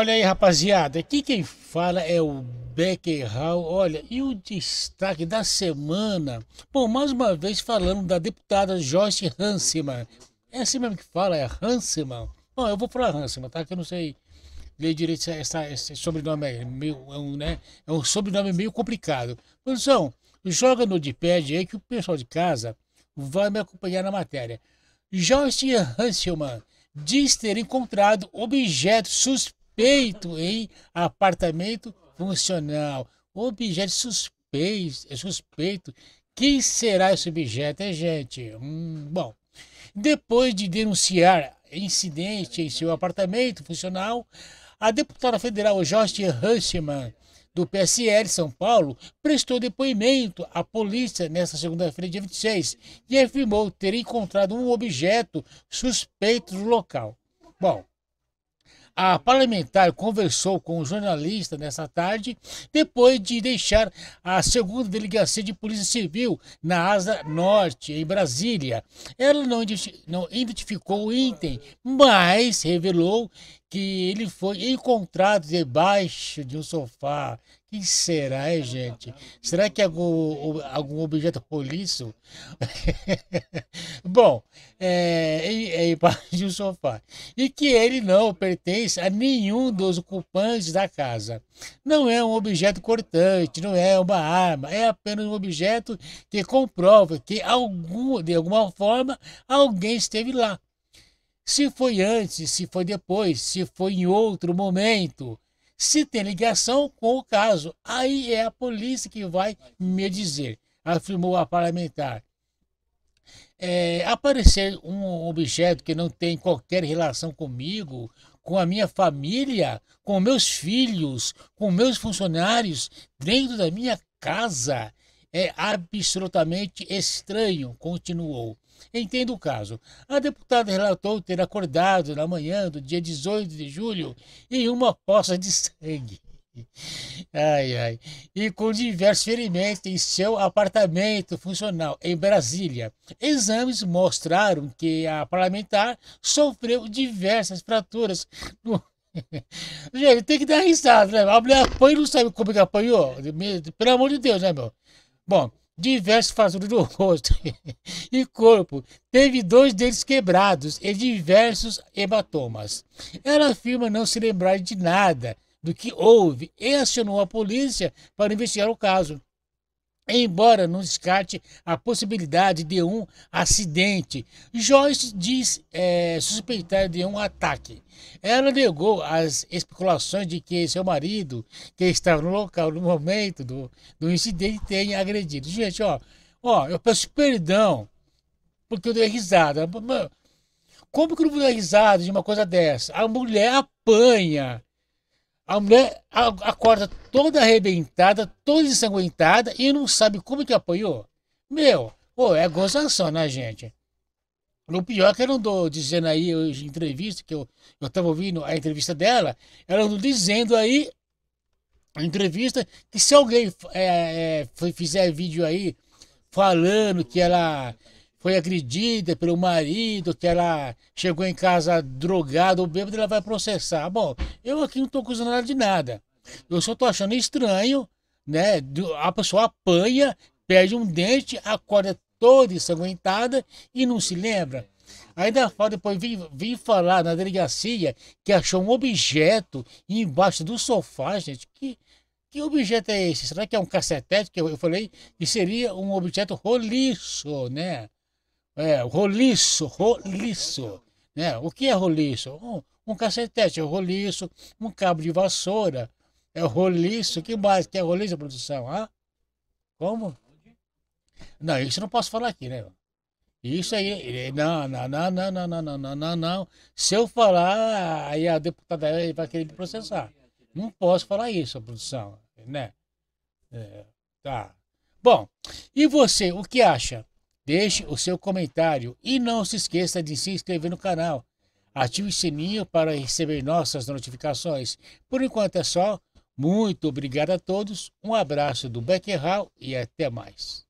Olha aí, rapaziada, aqui quem fala é o Becker Hall. Olha, e o destaque da semana? Bom, mais uma vez falando da deputada Joyce Hanseman. É assim mesmo que fala, é Hanseman? Bom, eu vou falar Hanseman, tá? Que eu não sei ler direito é essa, esse sobrenome aí. Meio, é, um, né? é um sobrenome meio complicado. Produção, joga no D-pad aí que o pessoal de casa vai me acompanhar na matéria. Joyce Hanselman diz ter encontrado objetos suspeitos suspeito em apartamento funcional. Objeto suspeito, é suspeito. Quem será esse objeto, é gente? Hum, bom, depois de denunciar incidente em seu apartamento funcional, a deputada federal Jorge Hansemann, do PSL São Paulo, prestou depoimento à polícia nesta segunda-feira, dia 26, e afirmou ter encontrado um objeto suspeito no local. Bom, a parlamentar conversou com o jornalista nessa tarde, depois de deixar a segunda delegacia de Polícia Civil na Asa Norte, em Brasília. Ela não identificou o item, mas revelou que ele foi encontrado debaixo de um sofá. Quem será, hein, gente? Será que é algum, algum objeto poliço? Bom, é, é, de um sofá. E que ele não pertence a nenhum dos ocupantes da casa. Não é um objeto cortante, não é uma arma, é apenas um objeto que comprova que algum, de alguma forma alguém esteve lá se foi antes, se foi depois, se foi em outro momento, se tem ligação com o caso. Aí é a polícia que vai me dizer, afirmou a parlamentar. É, aparecer um objeto que não tem qualquer relação comigo, com a minha família, com meus filhos, com meus funcionários, dentro da minha casa, é absolutamente estranho, continuou. Entendo o caso. A deputada relatou ter acordado na manhã do dia 18 de julho em uma poça de sangue. Ai, ai. E com diversos ferimentos em seu apartamento funcional em Brasília. Exames mostraram que a parlamentar sofreu diversas fraturas no Gente, tem que dar risada, né? A mulher apanha e não sabe como é que apanhou. Pelo amor de Deus, né, meu? Bom, diversos fraturas do rosto e corpo. Teve dois deles quebrados e diversos hematomas. Ela afirma não se lembrar de nada do que houve e acionou a polícia para investigar o caso. Embora não descarte a possibilidade de um acidente, Joyce diz é, suspeitar de um ataque. Ela negou as especulações de que seu marido, que estava no local no momento do, do incidente, tenha agredido. Gente, ó, ó, eu peço perdão porque eu dei risada. Como que eu não vou dar risada de uma coisa dessa? A mulher apanha a mulher acorda toda arrebentada, toda ensanguentada e não sabe como que apanhou. Meu, pô, é gozação, né, gente? O pior é que eu não tô dizendo aí, hoje, entrevista, que eu, eu tava ouvindo a entrevista dela, ela andou dizendo aí, a entrevista, que se alguém é, é, fizer vídeo aí falando que ela foi agredida pelo marido, que ela chegou em casa drogada ou bêbada, ela vai processar. Bom, eu aqui não estou acusando ela de nada. Eu só estou achando estranho, né? A pessoa apanha, perde um dente, acorda toda ensanguentada e não se lembra. Ainda fala, depois vim, vim falar na delegacia que achou um objeto embaixo do sofá, gente. Que, que objeto é esse? Será que é um cacetete? Que eu, eu falei que seria um objeto roliço, né? É, roliço, roliço. Né? O que é roliço? Um, um cacetete é roliço, um cabo de vassoura é roliço. que mais que é roliço, produção? Ah? Como? Não, isso não posso falar aqui, né? Isso aí, não, não, não, não, não, não, não, não, não, não. Se eu falar, aí a deputada vai querer me processar. Não posso falar isso, produção, né? É, tá. Bom, e você, o que acha? Deixe o seu comentário e não se esqueça de se inscrever no canal. Ative o sininho para receber nossas notificações. Por enquanto é só. Muito obrigado a todos, um abraço do Beckerhal e até mais.